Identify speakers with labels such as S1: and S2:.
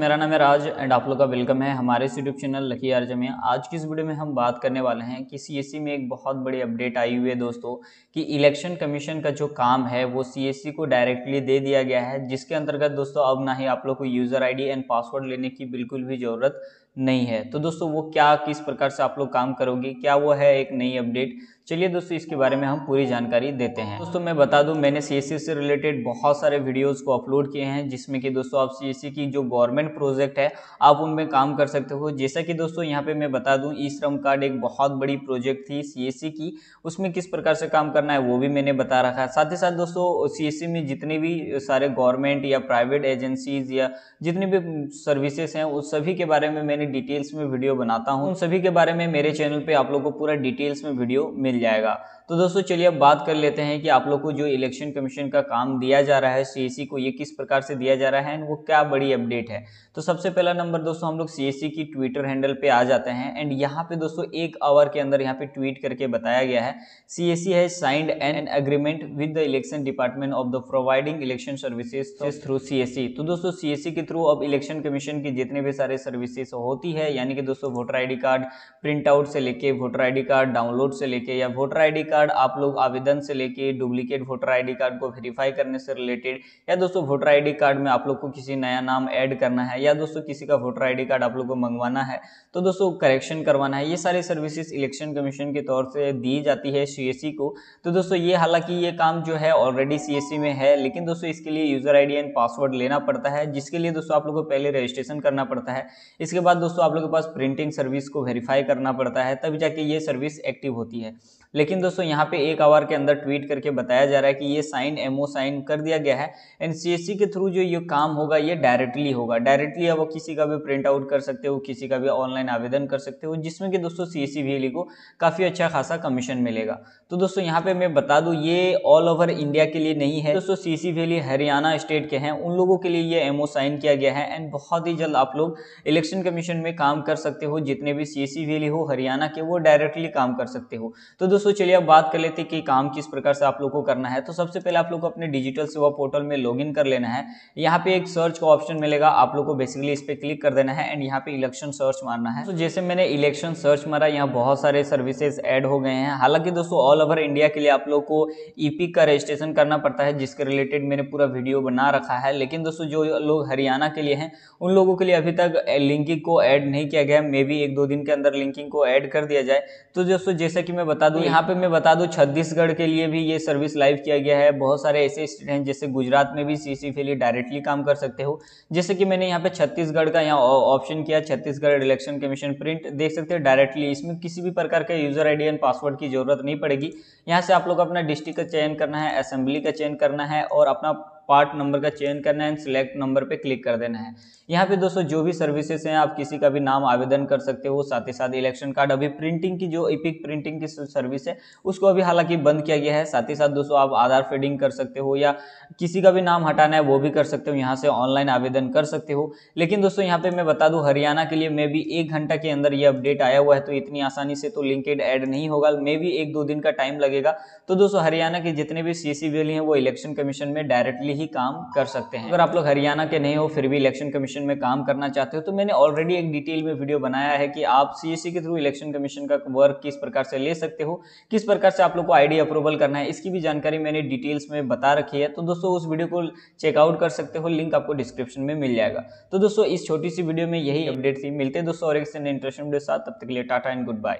S1: मेरा नाम है राज एंड आप लोग का वेलकम है हमारे यूट्यूब चैनल लकी आर में आज की इस वीडियो में हम बात करने वाले हैं कि सीएससी e में एक बहुत बड़ी अपडेट आई हुई है दोस्तों कि इलेक्शन कमीशन का जो काम है वो सीएससी e को डायरेक्टली दे दिया गया है जिसके अंतर्गत दोस्तों अब ना ही आप लोग को यूज़र आई एंड पासवर्ड लेने की बिल्कुल भी ज़रूरत नहीं है तो दोस्तों वो क्या किस प्रकार से आप लोग काम करोगे क्या वो है एक नई अपडेट चलिए दोस्तों इसके बारे में हम पूरी जानकारी देते हैं दोस्तों मैं बता दूं मैंने सी से रिलेटेड बहुत सारे वीडियोस को अपलोड किए हैं जिसमें कि दोस्तों आप सी की जो गवर्नमेंट प्रोजेक्ट है आप उनमें काम कर सकते हो जैसा कि दोस्तों यहाँ पे मैं बता दूँ ई श्रम कार्ड एक बहुत बड़ी प्रोजेक्ट थी सी की उसमें किस प्रकार से काम करना है वो भी मैंने बता रखा है साथ ही साथ दोस्तों सी में जितने भी सारे गवर्नमेंट या प्राइवेट एजेंसीज या जितनी भी सर्विसेज हैं उस सभी के बारे में मैंने डिटेल्स में वीडियो बनाता हूँ उन सभी के बारे में मेरे चैनल पर आप लोग को पूरा डिटेल्स में वीडियो मिल जाएगा तो दोस्तों चलिए अब बात कर लेते हैं कि आप लोग को जो इलेक्शन कमीशन का काम दिया जा रहा है सीएससी e को ये किस प्रकार से दिया जा रहा है एंड वो क्या बड़ी अपडेट है तो सबसे पहला नंबर दोस्तों हम लोग सीएससी e की ट्विटर हैंडल पे आ जाते हैं एंड यहाँ पे दोस्तों एक आवर के अंदर यहाँ पे ट्वीट करके बताया गया है C has signed an agreement with the election department of the providing election services through C तो दोस्तों सी e के थ्रू अब इलेक्शन कमीशन की जितने भी सारे सर्विसेज होती है यानी कि दोस्तों voter D card print out से लेके वोटर डी कार्ड डाउनलोड से लेके या वोटर आईडी कार्ड आप लोग आवेदन से लेके डुप्लीकेट वोटर आईडी कार्ड को वेरीफाई करने से रिलेटेड या दोस्तों वोटर आईडी कार्ड में आप लोग को किसी नया नाम ऐड करना है या दोस्तों किसी का वोटर आईडी कार्ड आप लोग को मंगवाना है तो दोस्तों करेक्शन करवाना है ये सारी सर्विसेज इलेक्शन कमीशन के तौर से दी जाती है सीएससी e को तो दोस्तों ये हालांकि ये काम जो है ऑलरेडी सी e में है लेकिन दोस्तों इसके लिए यूजर आई एंड पासवर्ड लेना पड़ता है जिसके लिए दोस्तों आप लोग को पहले रजिस्ट्रेशन करना पड़ता है इसके बाद दोस्तों आप लोग के पास प्रिंटिंग सर्विस को वेरीफाई करना पड़ता है तभी जाके ये सर्विस एक्टिव होती है लेकिन दोस्तों दोस्तों यहाँ पे एक आवर के अंदर ट्वीट करके बताया जा रहा है कि ये साइन एमओ साइन कर दिया गया है एंड सी के थ्रू जो ये काम होगा ये डायरेक्टली होगा डायरेक्टली आप किसी का भी प्रिंट आउट कर सकते हो किसी का भी ऑनलाइन आवेदन कर सकते हो जिसमें कि दोस्तों सी एस e को काफ़ी अच्छा खासा कमीशन मिलेगा तो दोस्तों यहाँ पे मैं बता दूँ ये ऑल ओवर इंडिया के लिए नहीं है दोस्तों C C VLE Haryana state के हैं उन लोगों के लिए ये एमओ साइन किया गया है एंड बहुत ही जल्द आप लोग इलेक्शन कमीशन में काम कर सकते हो जितने भी सी सी वैली हो हरियाणा के वो डायरेक्टली काम कर सकते हो तो दोस्तों चलिए अब बात कर लेते हैं कि काम किस प्रकार से आप लोग को करना है तो सबसे पहले आप लोग को अपने डिजिटल सेवा पोर्टल में लॉग कर लेना है यहाँ पे एक सर्च का ऑप्शन मिलेगा आप लोग को बेसिकली इस पर क्लिक कर देना है एंड यहाँ पे इलेक्शन सर्च मारना है तो जैसे मैंने इलेक्शन सर्च मारा यहाँ बहुत सारे सर्विसेज एड हो गए हैं हालांकि दोस्तों ऑल ओवर इंडिया के लिए आप लोग को ई e का रजिस्ट्रेशन करना पड़ता है जिसके रिलेटेड मैंने पूरा वीडियो बना रखा है लेकिन दोस्तों जो लोग हरियाणा के लिए हैं उन लोगों के लिए अभी तक लिंकिंग को ऐड नहीं किया गया मे बी एक दो दिन के अंदर लिंकिंग को ऐड कर दिया जाए तो दोस्तों जैसा कि मैं बता दूं यहाँ पे मैं बता बता दूं छत्तीसगढ़ के लिए भी ये सर्विस लाइव किया गया है बहुत सारे ऐसे स्टेट हैं जैसे गुजरात में भी सी के लिए डायरेक्टली काम कर सकते हो जैसे कि मैंने यहाँ पे छत्तीसगढ़ का यहाँ ऑप्शन किया छत्तीसगढ़ इलेक्शन कमीशन प्रिंट देख सकते हो डायरेक्टली इसमें किसी भी प्रकार के यूजर आई एंड पासवर्ड की जरूरत नहीं पड़ेगी यहाँ से आप लोग अपना डिस्ट्रिक्ट का चयन करना है असेंबली का चयन करना है और अपना पार्ट नंबर का चयन करना है सिलेक्ट नंबर पे क्लिक कर देना है यहाँ पे दोस्तों जो भी सर्विसेज हैं आप किसी का भी नाम आवेदन कर सकते हो साथ ही साथ इलेक्शन कार्ड अभी प्रिंटिंग की जो इपिक प्रिंटिंग की सर्विस है उसको अभी हालांकि बंद किया गया है साथ ही साथ दोस्तों आप आधार फीडिंग कर सकते हो या किसी का भी नाम हटाना है वो भी कर सकते हो यहाँ से ऑनलाइन आवेदन कर सकते हो लेकिन दोस्तों यहाँ पे मैं बता दूँ हरियाणा के लिए मे भी एक घंटा के अंदर ये अपडेट आया हुआ है तो इतनी आसानी से तो लिंकेड ऐड नहीं होगा मे भी एक दो दिन का टाइम लगेगा तो दोस्तों हरियाणा के जितने भी सी e हैं वो इलेक्शन कमीशन में डायरेक्टली ही काम कर सकते हैं अगर आप लोग हरियाणा के नहीं हो फिर भी इलेक्शन कमीशन में काम करना चाहते हो तो मैंने ऑलरेडी एक डिटेल में वीडियो बनाया है कि आप सीएससी e के थ्रू इलेक्शन कमीशन का वर्क किस प्रकार से ले सकते हो किस प्रकार से आप लोग को आईडी अप्रूवल करना है इसकी भी जानकारी मैंने डिटेल्स में बता रखी है तो दोस्तों उस वीडियो को चेकआउट कर सकते हो लिंक आपको डिस्क्रिप्शन में मिल जाएगा तो दोस्तों इस छोटी सी वीडियो में यही अपडेट थी मिलते दोस्तों और एक इंटरेस्टिंग वीडियो साथ तब तक के लिए टाटा एंड गुड बाय